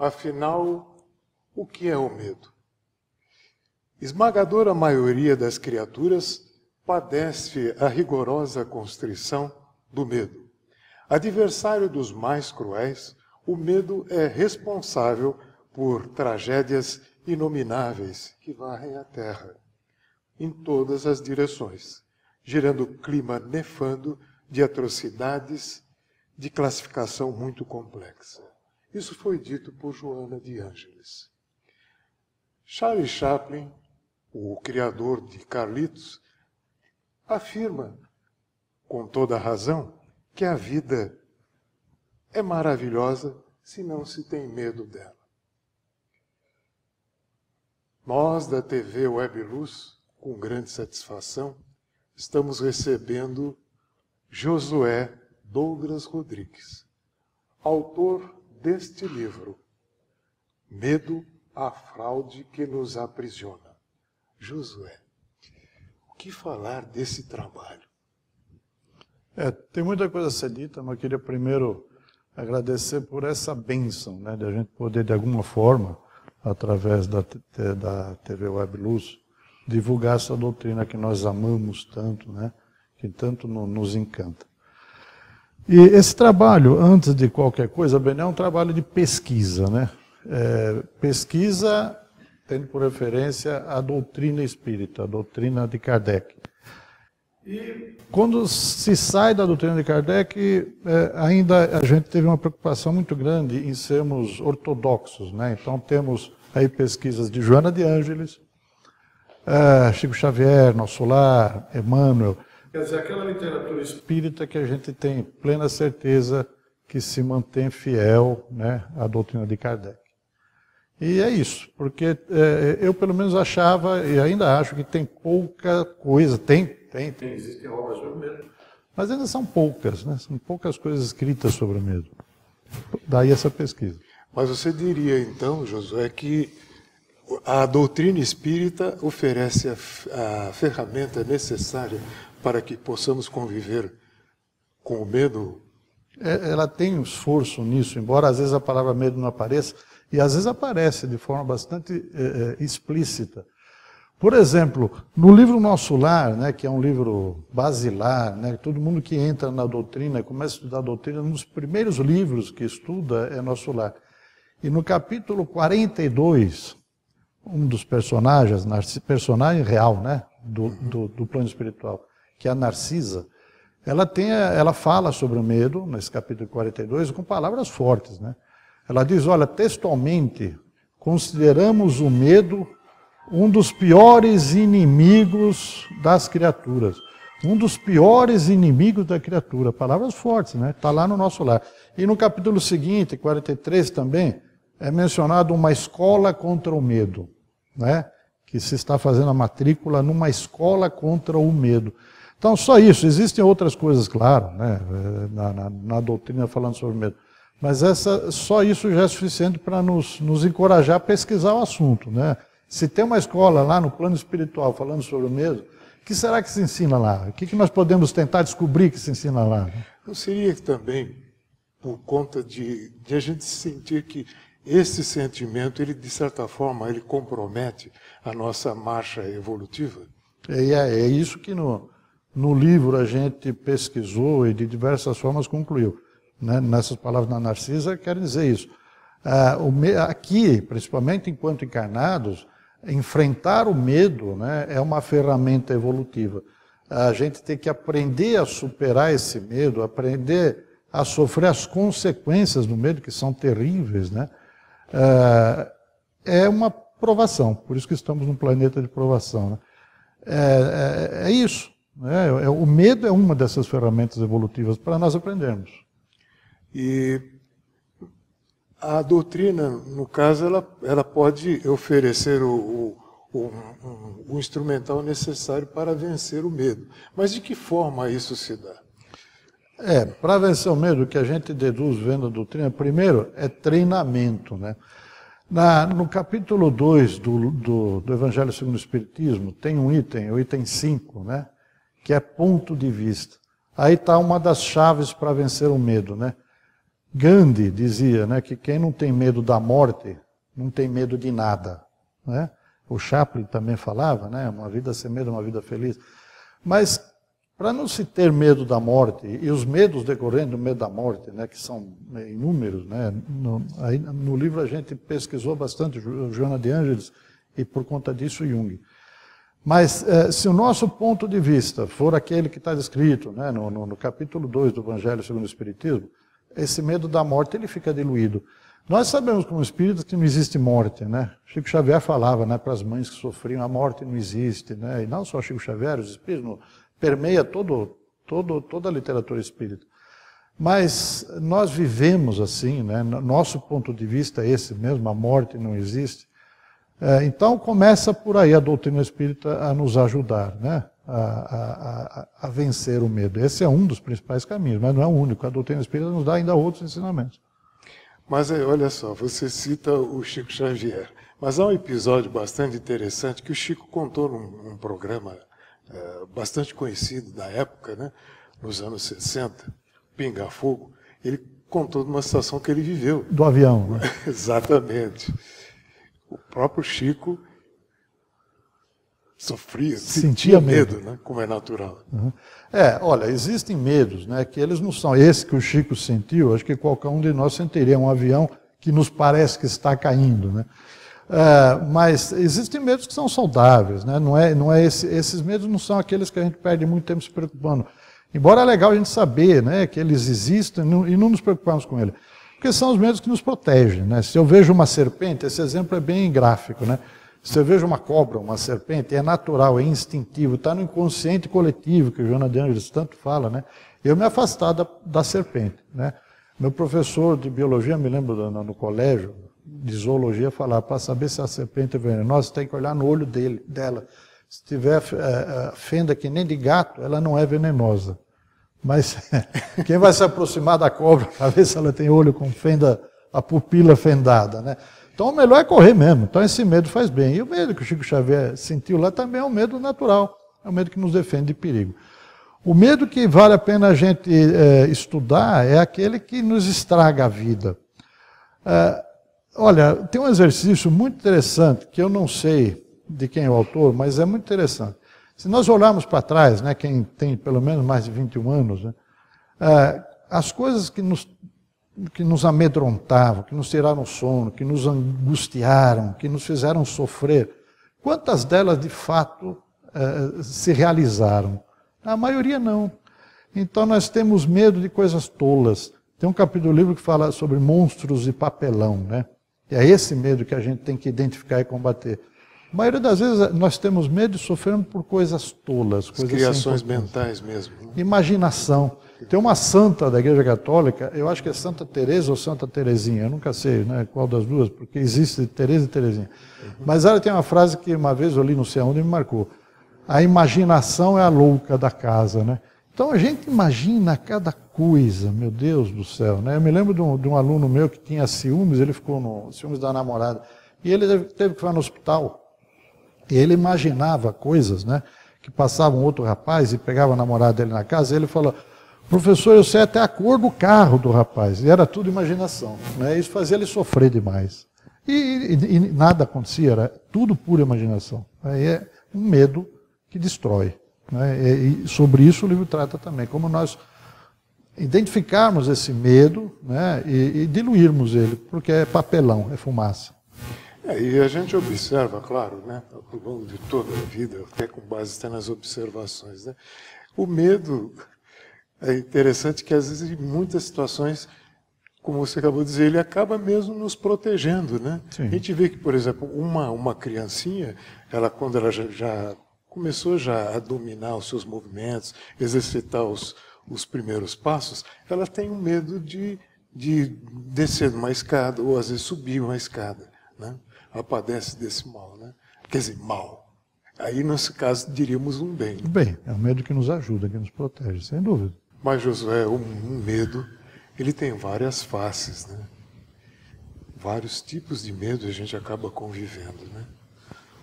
Afinal, o que é o medo? Esmagadora maioria das criaturas padece a rigorosa constrição do medo. Adversário dos mais cruéis, o medo é responsável por tragédias inomináveis que varrem a terra em todas as direções, gerando clima nefando de atrocidades de classificação muito complexa. Isso foi dito por Joana de Ângeles. Charles Chaplin, o criador de Carlitos, afirma, com toda razão, que a vida é maravilhosa se não se tem medo dela. Nós da TV Web Luz, com grande satisfação, estamos recebendo Josué Douglas Rodrigues, autor deste livro. Medo à fraude que nos aprisiona. Josué, o que falar desse trabalho? É, tem muita coisa a ser dita, mas queria primeiro agradecer por essa bênção, né, de a gente poder, de alguma forma, através da, da TV Web Luz, divulgar essa doutrina que nós amamos tanto, né, que tanto no, nos encanta. E esse trabalho, antes de qualquer coisa, bem, é um trabalho de pesquisa, né? É, pesquisa tendo por referência a doutrina espírita, a doutrina de Kardec. E quando se sai da doutrina de Kardec, é, ainda a gente teve uma preocupação muito grande em sermos ortodoxos, né? Então temos aí pesquisas de Joana de Ângeles, é, Chico Xavier, Nosso Lar, Emmanuel, Quer dizer, aquela literatura espírita que a gente tem plena certeza que se mantém fiel né, à doutrina de Kardec. E é isso, porque é, eu pelo menos achava, e ainda acho, que tem pouca coisa, tem, tem, tem. Existem obras sobre o mesmo. Mas ainda são poucas, né? São poucas coisas escritas sobre o mesmo. Daí essa pesquisa. Mas você diria então, Josué, que a doutrina espírita oferece a, a ferramenta necessária para que possamos conviver com o medo? É, ela tem um esforço nisso, embora às vezes a palavra medo não apareça, e às vezes aparece de forma bastante é, é explícita. Por exemplo, no livro Nosso Lar, né, que é um livro basilar, né, todo mundo que entra na doutrina, começa a estudar a doutrina, um dos primeiros livros que estuda é Nosso Lar. E no capítulo 42, um dos personagens, personagem real né, do, do, do plano espiritual, que é a Narcisa, ela, tem, ela fala sobre o medo, nesse capítulo 42, com palavras fortes. Né? Ela diz: olha, textualmente, consideramos o medo um dos piores inimigos das criaturas. Um dos piores inimigos da criatura. Palavras fortes, né? Está lá no nosso lar. E no capítulo seguinte, 43 também, é mencionado uma escola contra o medo, né? Que se está fazendo a matrícula numa escola contra o medo. Então, só isso. Existem outras coisas, claro, né, na, na, na doutrina falando sobre medo. Mas essa, só isso já é suficiente para nos, nos encorajar a pesquisar o assunto. Né? Se tem uma escola lá no plano espiritual falando sobre o medo, o que será que se ensina lá? O que, que nós podemos tentar descobrir que se ensina lá? Né? Eu seria também por conta de, de a gente sentir que esse sentimento, ele de certa forma, ele compromete a nossa marcha evolutiva. É, é, é isso que no, no livro a gente pesquisou e de diversas formas concluiu. Né? Nessas palavras da na Narcisa querem dizer isso. Ah, aqui, principalmente enquanto encarnados, enfrentar o medo né, é uma ferramenta evolutiva. A gente tem que aprender a superar esse medo, aprender a sofrer as consequências do medo, que são terríveis, né? Ah, é uma provação, por isso que estamos num planeta de provação. Né? É, é, é isso. É, é, é, o medo é uma dessas ferramentas evolutivas para nós aprendermos. E a doutrina, no caso, ela, ela pode oferecer o, o, o, o instrumental necessário para vencer o medo. Mas de que forma isso se dá? É, para vencer o medo, o que a gente deduz vendo a doutrina, primeiro, é treinamento. Né? Na, no capítulo 2 do, do, do, Evangelho segundo o Espiritismo, tem um item, é o item 5, né? que é ponto de vista. Aí está uma das chaves para vencer o medo, né? Gandhi dizia, né, que quem não tem medo da morte não tem medo de nada, né? O Chaplin também falava, né, uma vida sem medo, é uma vida feliz. Mas para não se ter medo da morte e os medos decorrentes do medo da morte, né, que são né, inúmeros, né? No, aí, no livro a gente pesquisou bastante Joana de Ângeles e por conta disso Jung. Mas eh, se o nosso ponto de vista for aquele que está descrito né, no, no, no, capítulo 2 do Evangelho segundo o Espiritismo, esse medo da morte ele fica diluído. Nós sabemos como espíritos que não existe morte, né? Chico Xavier falava né, para as mães que sofriam, a morte não existe, né? E não só Chico Xavier, os espíritos permeia todo, todo, toda a literatura espírita. Mas nós vivemos assim, né? Nosso ponto de vista é esse mesmo, a morte não existe. É, então começa por aí a doutrina espírita a nos ajudar, né? A, a, a, a, vencer o medo. Esse é um dos principais caminhos, mas não é o único. A doutrina espírita nos dá ainda outros ensinamentos. Mas é, olha só, você cita o Chico Xavier, mas há um episódio bastante interessante que o Chico contou num, programa é, bastante conhecido da época, né? nos anos 60, Pinga Fogo. Ele contou de uma situação que ele viveu. Do avião. Né? Exatamente o próprio Chico sofria, sentia, sentia medo, medo, né? como é natural. Uhum. É, olha, existem medos, né, que eles não são esse que o Chico sentiu, acho que qualquer um de nós sentiria um avião que nos parece que está caindo, né? É, mas existem medos que são saudáveis, né? Não é, não é esse, esses medos não são aqueles que a gente perde muito tempo se preocupando. Embora é legal a gente saber, né, que eles existem e não nos preocupamos com eles porque são os mesmos que nos protegem. Né? Se eu vejo uma serpente, esse exemplo é bem gráfico, né? Se eu vejo uma cobra, uma serpente, é natural, é instintivo, está no inconsciente coletivo, que o Joana de Angelis tanto fala, né? Eu me afastar da, da serpente, né? Meu professor de biologia, me lembro do, no, no, colégio, de zoologia, falava, para saber se a serpente é venenosa, você tem que olhar no olho dele, dela. Se tiver é, fenda que nem de gato, ela não é venenosa. Mas quem vai se aproximar da cobra para ver se ela tem olho com fenda, a pupila fendada, né? Então o melhor é correr mesmo. Então esse medo faz bem. E o medo que o Chico Xavier sentiu lá também é um medo natural, é um medo que nos defende de perigo. O medo que vale a pena a gente é, estudar é aquele que nos estraga a vida. É, olha, tem um exercício muito interessante que eu não sei de quem é o autor, mas é muito interessante. Se nós olharmos para trás, né, quem tem pelo menos mais de 21 anos, né, é, as coisas que nos, que nos amedrontavam, que nos tiraram o sono, que nos angustiaram, que nos fizeram sofrer, quantas delas de fato é, se realizaram? A maioria não. Então nós temos medo de coisas tolas. Tem um capítulo do livro que fala sobre monstros e papelão, né? E é esse medo que a gente tem que identificar e combater. A maioria das vezes eh, nós temos medo e sofrermos por coisas tolas, As criações mentais mesmo. Né? Imaginação. Tem uma santa da Igreja Católica, eu acho que é Santa Teresa ou Santa Terezinha, eu nunca sei né, qual das duas, porque existe Teresa e Terezinha. Uhum. Mas ela tem uma frase que uma vez eu li, não sei aonde, me marcou. A imaginação é a louca da casa, né? Então a gente imagina cada coisa, meu Deus do céu, né? Eu me lembro de um, de um aluno meu que tinha ciúmes, ele ficou no ciúmes da namorada, e ele teve que ir no hospital. E ele imaginava coisas, né? Que passava um outro rapaz e pegava a namorada dele na casa, e ele falou: Professor, eu sei até a cor do carro do rapaz. E era tudo imaginação. Né? Isso fazia ele sofrer demais. E, e, e nada acontecia, era tudo pura imaginação. Aí é um medo que destrói. Né? E, sobre isso o livro trata também, como nós identificarmos esse medo né? e, e diluirmos ele, porque é papelão, é fumaça. É, e a gente observa, claro, né, ao longo de toda a vida, até com base até nas observações, né, o medo é interessante que às vezes em muitas situações, como você acabou de dizer, ele acaba mesmo nos protegendo, né? Sim. A gente vê que, por exemplo, uma uma criancinha, ela quando ela já, já começou já a dominar os seus movimentos, exercitar os os primeiros passos, ela tem um medo de de descer uma escada ou às vezes subir uma escada, né? a padece desse mal. Né? Quer dizer, mal. Aí, nesse caso, diríamos um bem. Bem, é um medo que nos ajuda, que nos protege, sem dúvida. Mas, Josué, o é um medo, ele tem várias faces, né? Vários tipos de medo a gente acaba convivendo, né?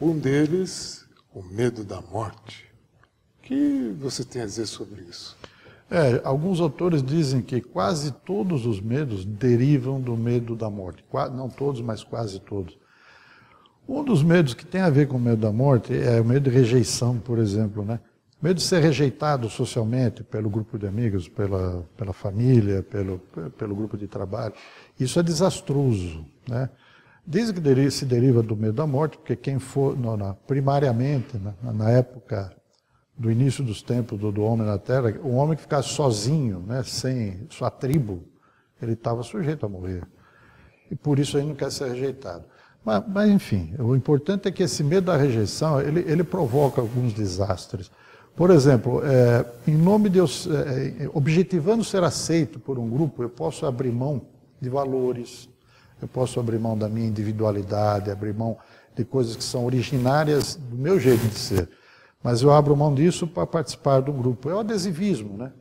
Um deles, o medo da morte. O que você tem a dizer sobre isso? É, alguns autores dizem que quase todos os medos derivam do medo da morte. Não todos, mas quase todos. Um dos medos que tem a ver com o medo da morte é o medo de rejeição, por exemplo, né? O medo de ser rejeitado socialmente pelo grupo de amigos, pela, pela família, pelo, pelo grupo de trabalho. Isso é desastroso, né? Dizem que se deriva do medo da morte, porque quem for, não, não, primariamente, né? na na época do início dos tempos do, do, homem na Terra, o homem que ficasse sozinho, né, sem sua tribo, ele estava sujeito a morrer. E por isso ele não quer ser rejeitado. Mas, mas, enfim, o importante é que esse medo da rejeição, ele, ele provoca alguns desastres. Por exemplo, é, em nome de é, é, objetivando ser aceito por um grupo, eu posso abrir mão de valores, eu posso abrir mão da minha individualidade, abrir mão de coisas que são originárias do meu jeito de ser. Mas eu abro mão disso para participar do grupo. É o adesivismo, né?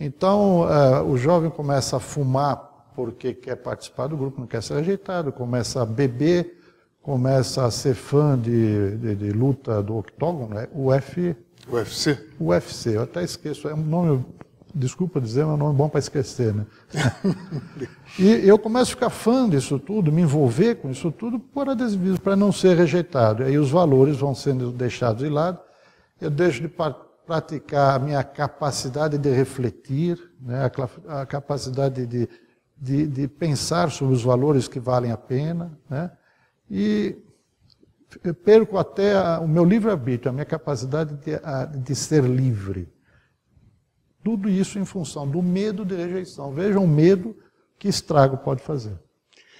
Então, é, o jovem começa a fumar porque quer participar do grupo, não quer ser rejeitado, começa a beber começa a ser fã de, de, de luta do octógono, é né? UF... UFC. UFC, eu até esqueço, é um nome, desculpa dizer, mas é um nome bom para esquecer, né? e eu começo a ficar fã disso tudo, me envolver com isso tudo, por adesivismo, para não ser rejeitado. E aí os valores vão sendo deixados de lado, eu deixo de praticar a minha capacidade de refletir, né? a, a capacidade de, de, de pensar sobre os valores que valem a pena, né? e perco até a, o meu livre-arbítrio, a minha capacidade de, a, de ser livre. Tudo isso em função do medo de rejeição. Vejam o medo que estrago pode fazer.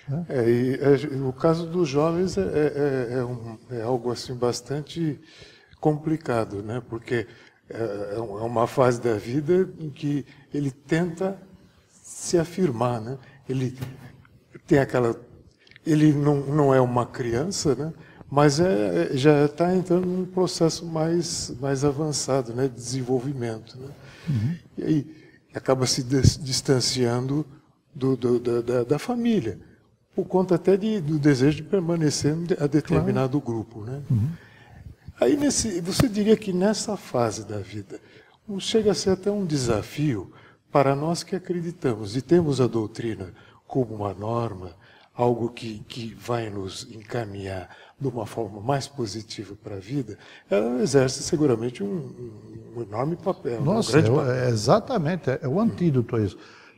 Né? É, e, é, o caso dos jovens é, é, é, é um, é, algo assim bastante complicado, né? porque é, é, uma fase da vida em que ele tenta se afirmar. Né? Ele tem aquela ele não, não é uma criança, né? mas é, já está entrando num processo mais, mais avançado né? de desenvolvimento. Né? Uhum. E aí acaba se distanciando do, do, da, da, família, por conta até de, do desejo de permanecer a determinado claro. grupo. Né? Uhum. Aí nesse, você diria que nessa fase da vida chega a ser até um desafio para nós que acreditamos e temos a doutrina como uma norma, algo que, que vai nos encaminhar de uma forma mais positiva para a vida, ela exerce seguramente um, um enorme papel. Né? Nossa, um É, exatamente, é, é o antídoto a isso.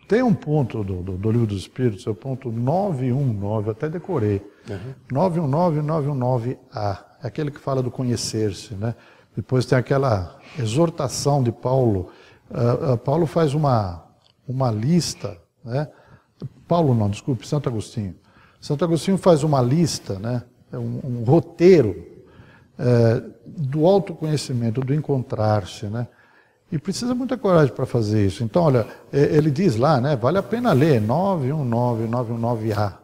Tem um ponto do, do, do Livro dos Espíritos, é o ponto 919, até decorei. Uhum. 919 919A, é aquele que fala do conhecer-se. Né? Depois tem aquela exortação de Paulo. Uh, uh, Paulo faz uma, uma lista, né? Paulo não, desculpe, Santo Agostinho Santo Agostinho faz uma lista, né, é um, um roteiro é, do autoconhecimento, do encontrar-se, né? E precisa muita coragem para fazer isso. Então, olha, ele diz lá, né, vale a pena ler, 919, 919A.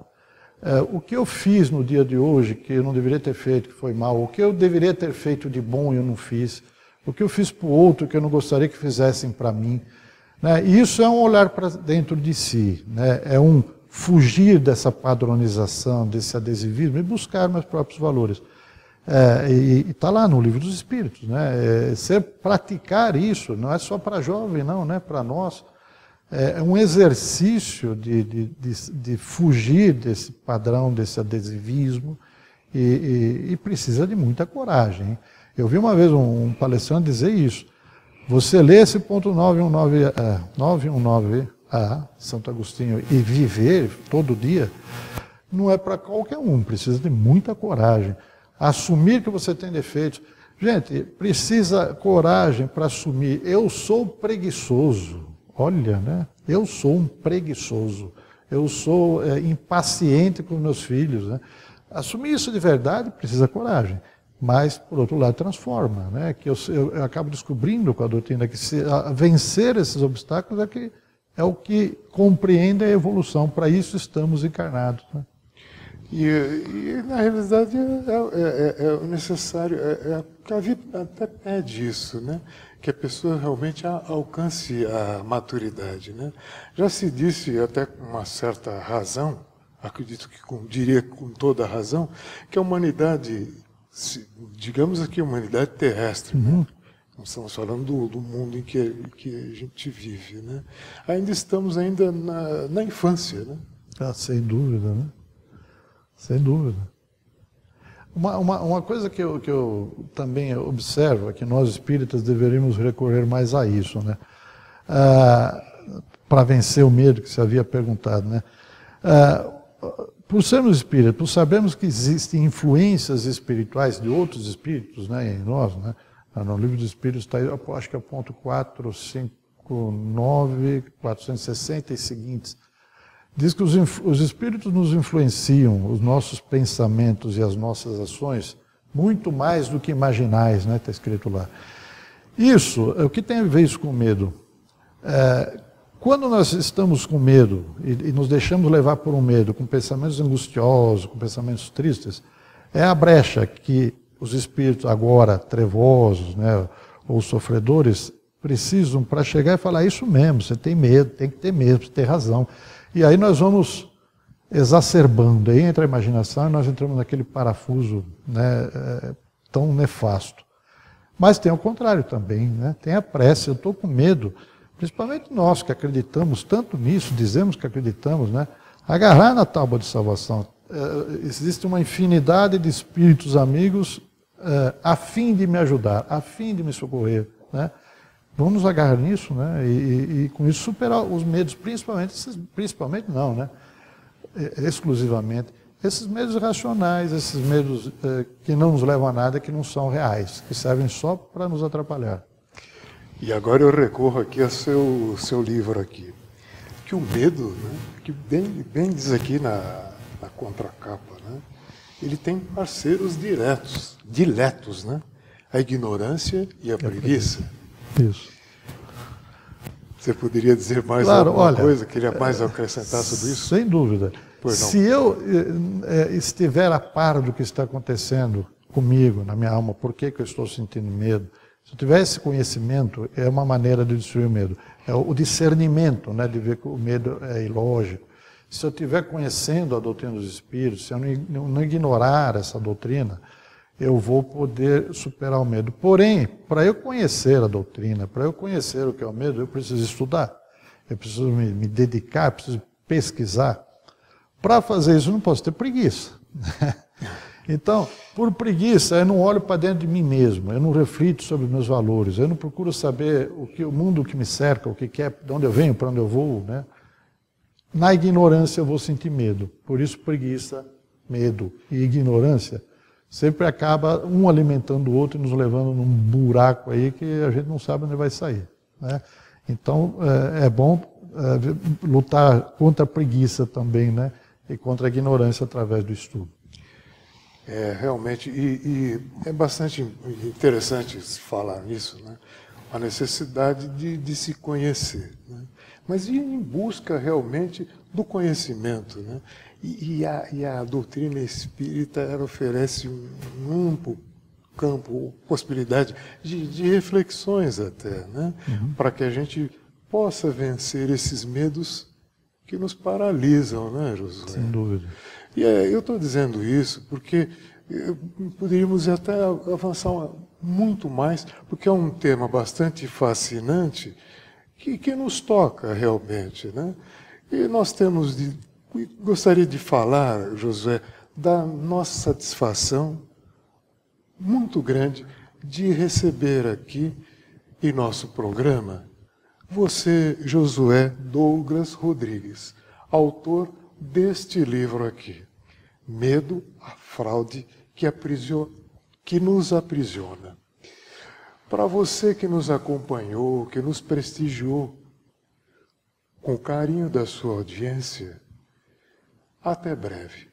É, o que eu fiz no dia de hoje que eu não deveria ter feito, que foi mal, o que eu deveria ter feito de bom e eu não fiz, o que eu fiz para o outro que eu não gostaria que fizessem para mim. Né? E isso é um olhar para dentro de si, né? é um fugir dessa padronização, desse adesivismo e buscar meus próprios valores. É, e está lá no livro dos Espíritos, né? É, ser praticar isso não é só para jovem, não, né? Para nós é, é um exercício de, de, de, de, fugir desse padrão, desse adesivismo e, e, e precisa de muita coragem. Hein? Eu vi uma vez um, um, palestrante dizer isso. Você lê esse ponto 919, é, 919 a Santo Agostinho e viver todo dia, não é para qualquer um, precisa de muita coragem. Assumir que você tem defeitos. Gente, precisa coragem para assumir. Eu sou preguiçoso. Olha, né? Eu sou um preguiçoso. Eu sou é, impaciente com meus filhos. Né? Assumir isso de verdade precisa coragem mas por outro lado transforma, né? Que eu, eu, eu acabo descobrindo com a doutrina que se, a, vencer esses obstáculos é que é o que compreende a evolução. Para isso estamos encarnados. Né? E, e, na realidade, é, é, é necessário, é, a vida até pede isso, né? que a pessoa realmente alcance a maturidade. Né? Já se disse, até com uma certa razão, acredito que com, diria com toda a razão, que a humanidade, digamos aqui, a humanidade terrestre, uhum. né? Estamos falando do, do mundo em que, que, a gente vive. Né? Ainda estamos ainda na, na infância. Né? Ah, sem dúvida, né? Sem dúvida. Uma, uma, uma, coisa que eu, que eu também observo é que nós espíritas deveríamos recorrer mais a isso, né? Ah, para vencer o medo que se havia perguntado, né? Ah, por sermos espíritas, por sabermos que existem influências espirituais de outros espíritos né, em nós, né? Ah, no livro dos Espíritos está, acho que é o ponto 459, 460 e seguintes. Diz que os, os espíritos nos influenciam, os nossos pensamentos e as nossas ações, muito mais do que imaginais, né? Está escrito lá. Isso, é o que tem a ver isso com medo? É, quando nós estamos com medo e, e, nos deixamos levar por um medo, com pensamentos angustiosos, com pensamentos tristes, é a brecha que os espíritos agora trevosos, né, ou sofredores, precisam para chegar e falar é isso mesmo, você tem medo, tem que ter medo, você tem razão. E aí nós vamos exacerbando, aí entra a imaginação e nós entramos naquele parafuso né, é, tão nefasto. Mas tem o contrário também, né? tem a pressa, eu estou com medo, principalmente nós que acreditamos tanto nisso, dizemos que acreditamos, né? agarrar na tábua de salvação. É, existe uma infinidade de espíritos amigos uh, a fim de me ajudar, a fim de me socorrer. Né? Vamos nos agarrar nisso né? E, e, e, com isso superar os medos, principalmente, esses, principalmente não, né? exclusivamente, esses medos racionais, esses medos uh, que não nos levam a nada, que não são reais, que servem só para nos atrapalhar. E agora eu recorro aqui ao seu, seu livro aqui, que o medo, né? que bem, bem diz aqui na, na contracapa, ele tem parceiros diretos, diletos, né? A ignorância e a preguiça. Isso. Você poderia dizer mais claro, alguma olha, coisa? Queria mais acrescentar sobre isso? Sem dúvida. Se eu eh, eh, estiver a par do que está acontecendo comigo, na minha alma, por que, que eu estou sentindo medo? Se eu tiver esse conhecimento, é uma maneira de destruir o medo. É o discernimento, né, de ver que o medo é ilógico, se eu estiver conhecendo a doutrina dos espíritos, se eu não, não ignorar essa doutrina, eu vou poder superar o medo. Porém, para eu conhecer a doutrina, para eu conhecer o que é o medo, eu preciso estudar, eu preciso me, me dedicar, eu preciso pesquisar. Para fazer isso, eu não posso ter preguiça. Então, por preguiça, eu não olho para dentro de mim mesmo, eu não reflito sobre meus valores, eu não procuro saber o que o mundo que me cerca, o que quer, é, de onde eu venho, para onde eu vou, né? Na ignorância eu vou sentir medo. Por isso, preguiça, medo e ignorância sempre acaba um alimentando o outro e nos levando num buraco aí que a gente não sabe onde vai sair. Né? Então, é, é bom é, lutar contra a preguiça também, né? E contra a ignorância através do estudo. É, realmente, e, e é bastante interessante falar nisso, né? A necessidade de, de se conhecer, né? mas ir em busca realmente do conhecimento. Né? E, e, a, e a doutrina espírita oferece um amplo campo, possibilidade de, de reflexões até, né? Uhum. para que a gente possa vencer esses medos que nos paralisam, né, Josué? Sem dúvida. E é, eu estou dizendo isso porque eh, poderíamos até avançar muito mais, porque é um tema bastante fascinante que, que nos toca realmente. Né? E nós temos de. Gostaria de falar, Josué, da nossa satisfação muito grande de receber aqui em nosso programa você, Josué Douglas Rodrigues, autor deste livro aqui, Medo, a fraude que, aprision... que nos aprisiona. Para você que nos acompanhou, que nos prestigiou, com o carinho da sua audiência, até breve.